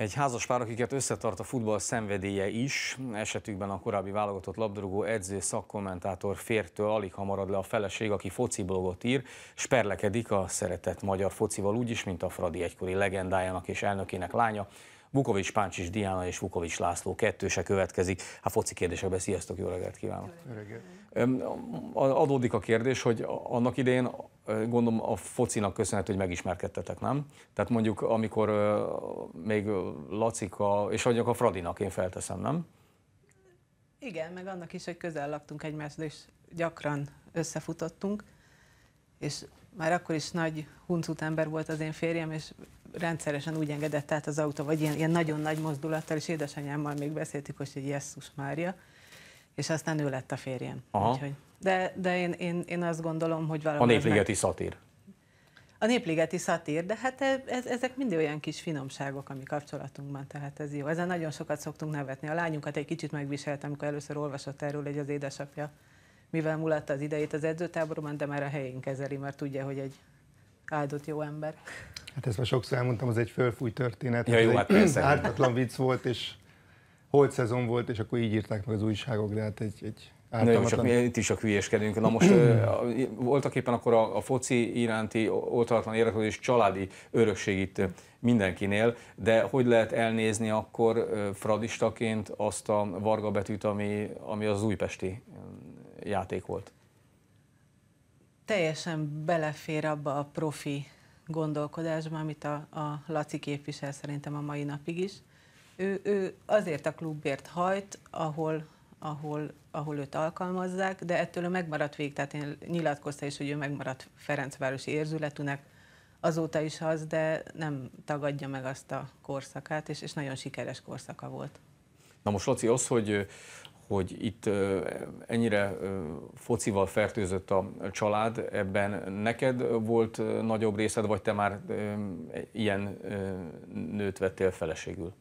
Egy pár, akiket összetart a futball szenvedélye is, esetükben a korábbi válogatott labdarúgó edző szakkommentátor fértől alig hamarad le a feleség, aki foci blogot ír, sperlekedik a szeretett magyar focival úgy is, mint a Fradi egykori legendájának és elnökének lánya, Vukovics Páncsis Diana és Vukovics László kettőse következik. Hát foci kérdésekben, sziasztok, jó reggelt kívánok! Adódik a kérdés, hogy annak idején gondolom a focinak köszönhető, hogy megismerkedtetek, nem? Tehát mondjuk, amikor még Lacika, és mondjuk a Fradinak én felteszem, nem? Igen, meg annak is, hogy közel laktunk egymáshoz, és gyakran összefutottunk, és már akkor is nagy huncut ember volt az én férjem, és rendszeresen úgy engedett át az autó, vagy ilyen, ilyen nagyon nagy mozdulattal, és édesanyámmal még beszéltük, hogy egy Jesszus Mária, és aztán ő lett a férjem. Úgyhogy, de de én, én, én azt gondolom, hogy valami... A népligeti meg... szatír. A népligeti szatír, de hát ez, ez, ezek mind olyan kis finomságok, ami kapcsolatunkban, tehát ez jó. Ezen nagyon sokat szoktunk nevetni. A lányunkat egy kicsit megviselt, amikor először olvasott erről egy az édesapja, mivel mulatta az idejét az edzőtáborban, de már a helyén kezeli, mert tudja, hogy egy áldott jó ember. Hát ezt már sokszor elmondtam, az egy fölfúj történet. Ja, jó, hát egy Ártatlan vicc volt, és holt szezon volt, és akkor így írták meg az újságok, de hát egy, egy Na jó, csak mi itt is csak hülyeskedünk. Na most voltak éppen akkor a, a foci iránti oltalatlan érdeklődés családi örökség itt mindenkinél, de hogy lehet elnézni akkor fradistaként azt a varga betűt, ami, ami az újpesti játék volt? teljesen belefér abba a profi gondolkodásba, amit a, a Laci képvisel szerintem a mai napig is. Ő, ő azért a klubért hajt, ahol, ahol, ahol őt alkalmazzák, de ettől ő megmaradt végig, tehát én nyilatkozta is, hogy ő megmaradt Ferencvárosi érzületűnek, azóta is az, de nem tagadja meg azt a korszakát, és, és nagyon sikeres korszaka volt. Na most Laci, az, hogy hogy itt ennyire focival fertőzött a család, ebben neked volt nagyobb részed, vagy te már ilyen nőt vettél feleségül?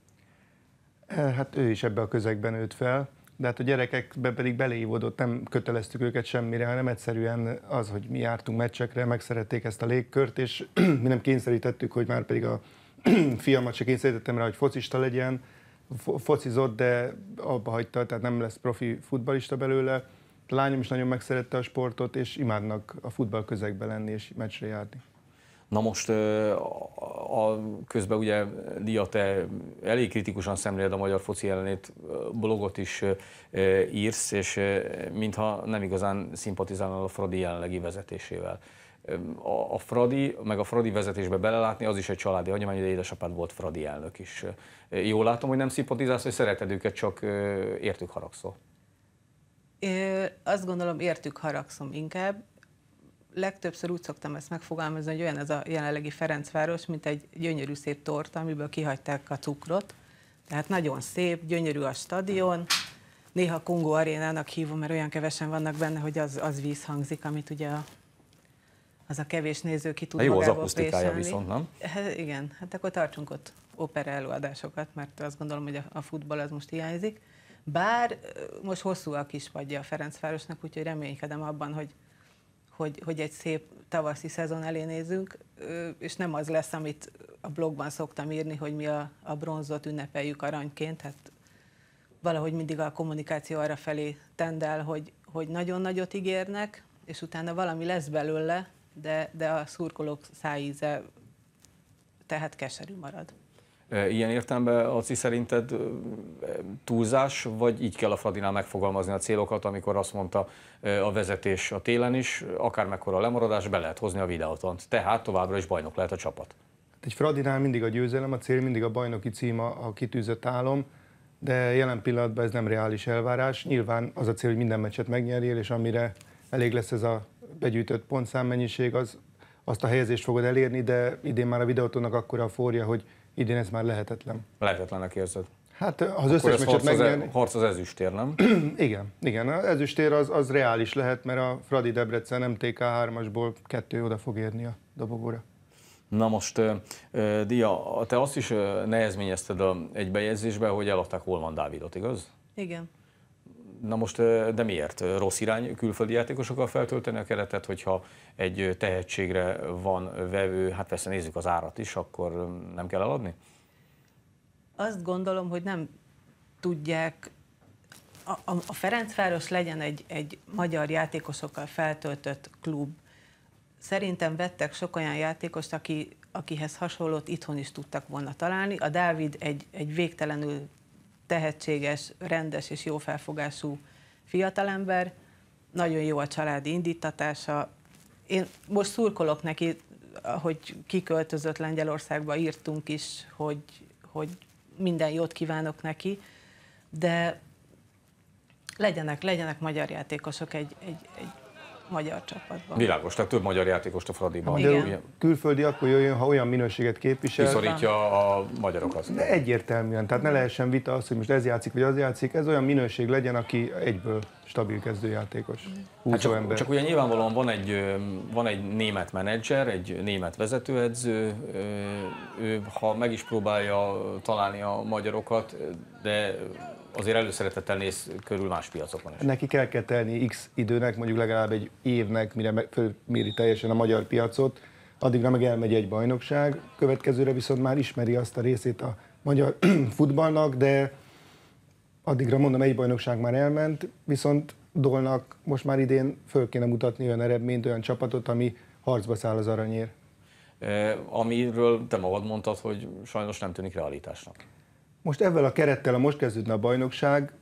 E, hát ő is ebbe a közegben nőtt fel, de hát a gyerekekbe pedig beleívódott, nem köteleztük őket semmire, hanem egyszerűen az, hogy mi jártunk meccsekre, megszerették ezt a légkört, és mi nem kényszerítettük, hogy már pedig a fiamat se kényszerítettem rá, hogy focista legyen, focizott, de abba hagyta, tehát nem lesz profi futbalista belőle. A lányom is nagyon megszerette a sportot, és imádnak a futball közegbe lenni és meccsre járni. Na most a, közben ugye Lia, te elég kritikusan szemléled a magyar foci ellenét, blogot is írsz, és mintha nem igazán szimpatizálnál a Fradi jelenlegi vezetésével a, a Fradi, meg a Fradi vezetésbe belelátni, az is egy családi hagyomány, hogy édesapád volt Fradi elnök is. Jól látom, hogy nem szimpatizálsz, hogy szereted őket, csak értük haragszol. É, azt gondolom, értük haragszom inkább. Legtöbbször úgy szoktam ezt megfogalmazni, hogy olyan ez a jelenlegi Ferencváros, mint egy gyönyörű szép torta, amiből kihagyták a cukrot. Tehát nagyon szép, gyönyörű a stadion, néha Kungó arénának hívom, mert olyan kevesen vannak benne, hogy az, az víz hangzik, amit ugye a az a kevés néző ki tud Na Jó az akusztikája préselni. viszont, nem? Hát igen, hát akkor tartsunk ott opera előadásokat, mert azt gondolom, hogy a, a futball az most hiányzik. Bár most hosszú a kispadja a Ferencvárosnak, úgyhogy reménykedem abban, hogy, hogy, hogy egy szép tavaszi szezon elé nézünk, és nem az lesz, amit a blogban szoktam írni, hogy mi a, a bronzot ünnepeljük aranyként, hát valahogy mindig a kommunikáció arra felé tendel, hogy, hogy nagyon nagyot ígérnek, és utána valami lesz belőle, de, de a szurkolók szájíze tehát keserű marad. E, ilyen értelemben, Aci, szerinted e, túlzás, vagy így kell a Fradinál megfogalmazni a célokat, amikor azt mondta e, a vezetés a télen is, akár mekkora lemaradás, be lehet hozni a videótont. Tehát továbbra is bajnok lehet a csapat. Hát egy Fradinál mindig a győzelem, a cél mindig a bajnoki cím, a kitűzött álom, de jelen pillanatban ez nem reális elvárás. Nyilván az a cél, hogy minden meccset megnyerjél, és amire elég lesz ez a begyűjtött pontszám az azt a helyezést fogod elérni, de idén már a videótónak akkora a forja, hogy idén ez már lehetetlen. Lehetetlennek érzed. Hát az Akkor összes meccset e- megnyerni... E, harc az ezüstér, nem? igen, igen. Az ezüstér az, az reális lehet, mert a Fradi Debrecen MTK3-asból kettő oda fog érni a dobogóra. Na most, Dia, te azt is nehezményezted egy bejegyzésbe, hogy eladták Holman Dávidot, igaz? Igen. Na most, de miért? Rossz irány külföldi játékosokkal feltölteni a keretet, hogyha egy tehetségre van vevő, hát persze nézzük az árat is, akkor nem kell eladni? Azt gondolom, hogy nem tudják a, a Ferencváros legyen egy, egy magyar játékosokkal feltöltött klub. Szerintem vettek sok olyan játékost, aki, akihez hasonlót itthon is tudtak volna találni. A Dávid egy, egy végtelenül tehetséges, rendes és jó felfogású fiatalember, nagyon jó a családi indítatása. Én most szurkolok neki, hogy kiköltözött Lengyelországba, írtunk is, hogy, hogy minden jót kívánok neki, de legyenek, legyenek magyar játékosok egy, egy, egy magyar csapatban. Világos, tehát több magyar játékost a Fradiban. De Igen. Külföldi akkor jöjjön, ha olyan minőséget képvisel. Kiszorítja a magyarokat. De egyértelműen, tehát ne lehessen vita az, hogy most ez játszik, vagy az játszik, ez olyan minőség legyen, aki egyből stabil kezdőjátékos. Hát csak, ember. csak ugye nyilvánvalóan van egy, van egy német menedzser, egy német vezetőedző, ő, ha meg is próbálja találni a magyarokat, de azért előszeretettel néz körül más piacokon is. Nekik el kell tenni x időnek, mondjuk legalább egy évnek, mire fölméri teljesen a magyar piacot, addigra meg elmegy egy bajnokság, következőre viszont már ismeri azt a részét a magyar futballnak, de addigra mondom, egy bajnokság már elment, viszont Dolnak most már idén föl kéne mutatni olyan eredményt, olyan csapatot, ami harcba száll az aranyért. E, amiről te magad mondtad, hogy sajnos nem tűnik realitásnak. Most ebben a kerettel, a most kezdődne a bajnokság,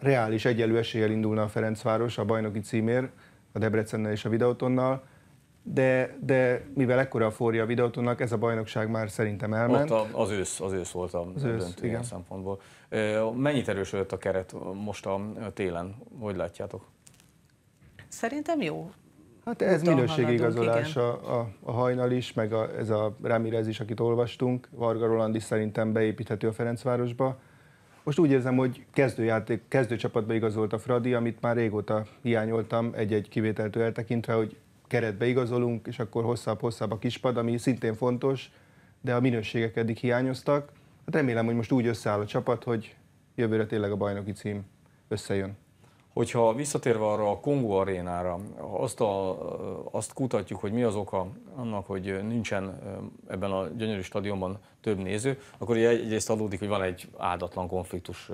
reális egyenlő eséllyel indulna a Ferencváros a bajnoki címér, a Debrecennel és a Videotonnal, de, de mivel ekkora a forja a Videotonnak, ez a bajnokság már szerintem elment. Ott a, az, ősz, az ősz volt a az ősz, döntő igen. szempontból. Mennyit erősödött a keret most a télen? Hogy látjátok? Szerintem jó. Hát ez minőségigazolás a, a, a hajnal is, meg a, ez a Ramirez is, akit olvastunk. Varga Roland is szerintem beépíthető a Ferencvárosba. Most úgy érzem, hogy kezdőjáték, kezdőcsapatba igazolt a Fradi, amit már régóta hiányoltam egy-egy kivételtől eltekintve, hogy keretbe igazolunk, és akkor hosszabb-hosszabb a kispad, ami szintén fontos, de a minőségek eddig hiányoztak. Hát remélem, hogy most úgy összeáll a csapat, hogy jövőre tényleg a bajnoki cím összejön. Hogyha visszatérve arra a Kongó arénára, azt, a, azt kutatjuk, hogy mi az oka annak, hogy nincsen ebben a gyönyörű stadionban több néző, akkor egyrészt adódik, hogy van egy áldatlan konfliktus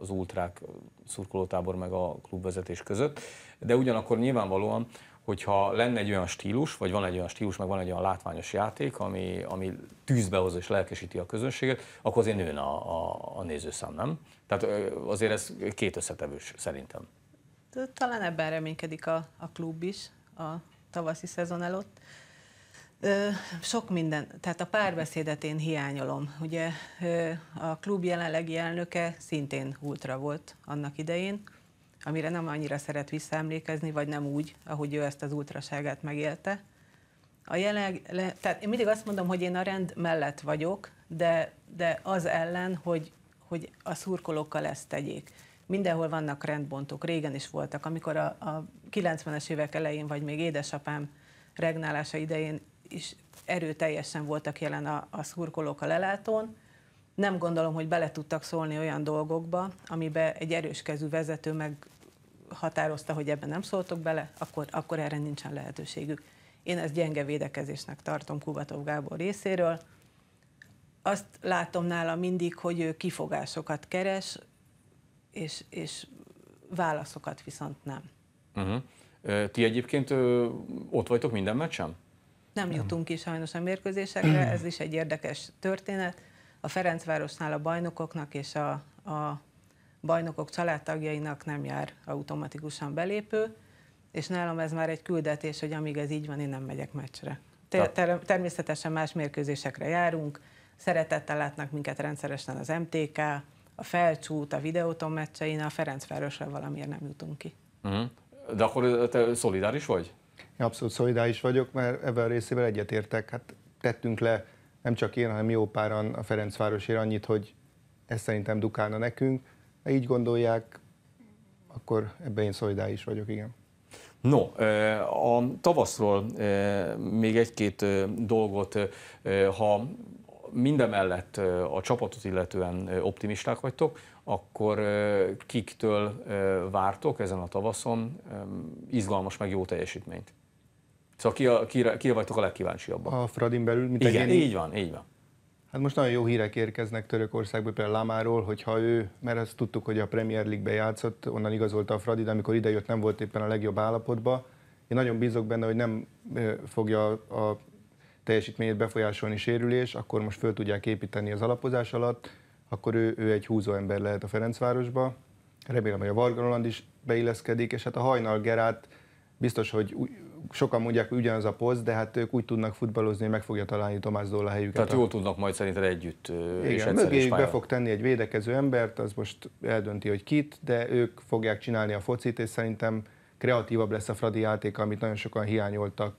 az ultrák szurkolótábor meg a klubvezetés között, de ugyanakkor nyilvánvalóan hogyha lenne egy olyan stílus, vagy van egy olyan stílus, meg van egy olyan látványos játék, ami, ami tűzbe hoz és lelkesíti a közönséget, akkor azért nőne a, a, a nézőszám, nem? Tehát azért ez két összetevős szerintem. Talán ebben reménykedik a, a klub is a tavaszi szezon előtt. Ö, sok minden, tehát a párbeszédet én hiányolom. Ugye a klub jelenlegi elnöke szintén ultra volt annak idején, amire nem annyira szeret visszaemlékezni, vagy nem úgy, ahogy ő ezt az ultraságát megélte. A jelenleg, tehát én mindig azt mondom, hogy én a rend mellett vagyok, de, de az ellen, hogy, hogy a szurkolókkal ezt tegyék. Mindenhol vannak rendbontók, régen is voltak. Amikor a, a 90-es évek elején, vagy még édesapám regnálása idején is erőteljesen voltak jelen a, a szurkolók a lelátón, nem gondolom, hogy bele tudtak szólni olyan dolgokba, amibe egy erős kezű vezető meg határozta, hogy ebben nem szóltok bele, akkor, akkor erre nincsen lehetőségük. Én ezt gyenge védekezésnek tartom Kubatov Gábor részéről. Azt látom nála mindig, hogy ő kifogásokat keres, és, és válaszokat viszont nem. Uh-huh. Ti egyébként ö, ott vagytok minden meccsen? Nem jutunk is sajnos a mérkőzésekre, ez is egy érdekes történet. A Ferencvárosnál a bajnokoknak és a, a bajnokok családtagjainak nem jár automatikusan belépő, és nálam ez már egy küldetés, hogy amíg ez így van, én nem megyek meccsre. Ter- ter- természetesen más mérkőzésekre járunk, szeretettel látnak minket rendszeresen az MTK, a Felcsút, a Videóton meccsein, a Ferencvárosra valamiért nem jutunk ki. Uh-huh. De akkor te szolidáris vagy? Én abszolút szolidáris vagyok, mert ebben a részével egyetértek. Hát tettünk le nem csak én, hanem jó páran a Ferencvárosért annyit, hogy ez szerintem dukálna nekünk, ha így gondolják, akkor ebben én szolidális vagyok, igen. No, a tavaszról még egy-két dolgot, ha mindemellett a csapatot illetően optimisták vagytok, akkor kiktől vártok ezen a tavaszon izgalmas meg jó teljesítményt? Szóval ki, a, kire, kire vagytok a legkíváncsiabbak? A Fradin belül? Mint Igen, egyéni? így van, így van. Hát most nagyon jó hírek érkeznek Törökországból, például Lámáról, hogyha ő, mert azt tudtuk, hogy a Premier League-be játszott, onnan igazolta a Fradi, de amikor idejött nem volt éppen a legjobb állapotban. Én nagyon bízok benne, hogy nem fogja a teljesítményét befolyásolni sérülés, akkor most föl tudják építeni az alapozás alatt, akkor ő, ő egy húzó ember lehet a Ferencvárosba. Remélem, hogy a Varga Roland is beilleszkedik, és hát a Hajnal Gerát biztos, hogy sokan mondják, hogy ugyanaz a poszt, de hát ők úgy tudnak futballozni, hogy meg fogja találni Tomás Zola helyüket. Tehát jól tudnak majd szerinted együtt Igen, és mögéjük be fog tenni egy védekező embert, az most eldönti, hogy kit, de ők fogják csinálni a focit, és szerintem kreatívabb lesz a Fradi játéka, amit nagyon sokan hiányoltak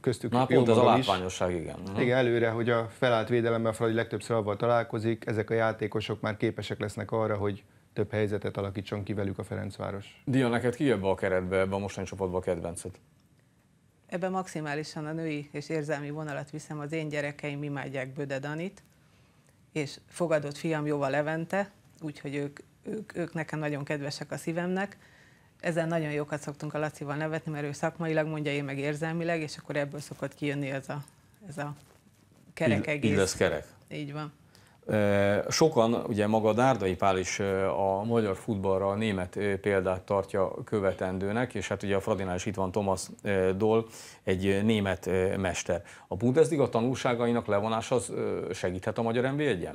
köztük. Na, pont az látványosság, igen. Uh-huh. Igen, előre, hogy a felállt védelemmel Fradi legtöbbször avval találkozik, ezek a játékosok már képesek lesznek arra, hogy több helyzetet alakítson ki velük a Ferencváros. Dia, neked ki ebbe a keretbe, ebbe a mostani csapatba a kedvenced? Ebben maximálisan a női és érzelmi vonalat viszem, az én gyerekeim imádják Böde Danit, és fogadott fiam Jova Levente, úgyhogy ők, ők, ők nekem nagyon kedvesek a szívemnek. Ezen nagyon jókat szoktunk a Lacival nevetni, mert ő szakmailag mondja, én meg érzelmileg, és akkor ebből szokott kijönni ez a, ez a kerek egész. Így lesz kerek. Így van. Sokan, ugye maga Dárdai Pál is a magyar futballra a német példát tartja követendőnek, és hát ugye a Fradinál is itt van Thomas Doll, egy német mester. A Bundesliga tanulságainak levonása az segíthet a magyar nb 1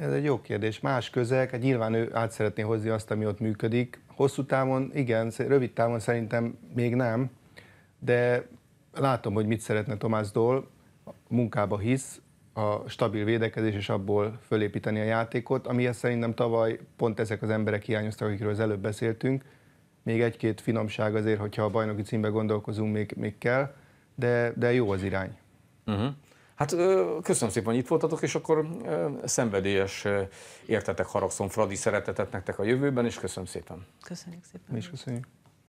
Ez egy jó kérdés. Más közeg, hát nyilván ő át szeretné hozni azt, ami ott működik. Hosszú távon igen, rövid távon szerintem még nem, de látom, hogy mit szeretne Tomás Doll, munkába hisz, a stabil védekezés, és abból fölépíteni a játékot, ami szerintem tavaly pont ezek az emberek hiányoztak, akikről az előbb beszéltünk. Még egy-két finomság azért, hogyha a bajnoki címbe gondolkozunk, még, még kell, de, de jó az irány. Uh-huh. Hát köszönöm szépen, hogy itt voltatok, és akkor szenvedélyes értetek haragszom Fradi szeretetet nektek a jövőben, és köszönöm szépen. Köszönjük szépen. Mi is köszönjük.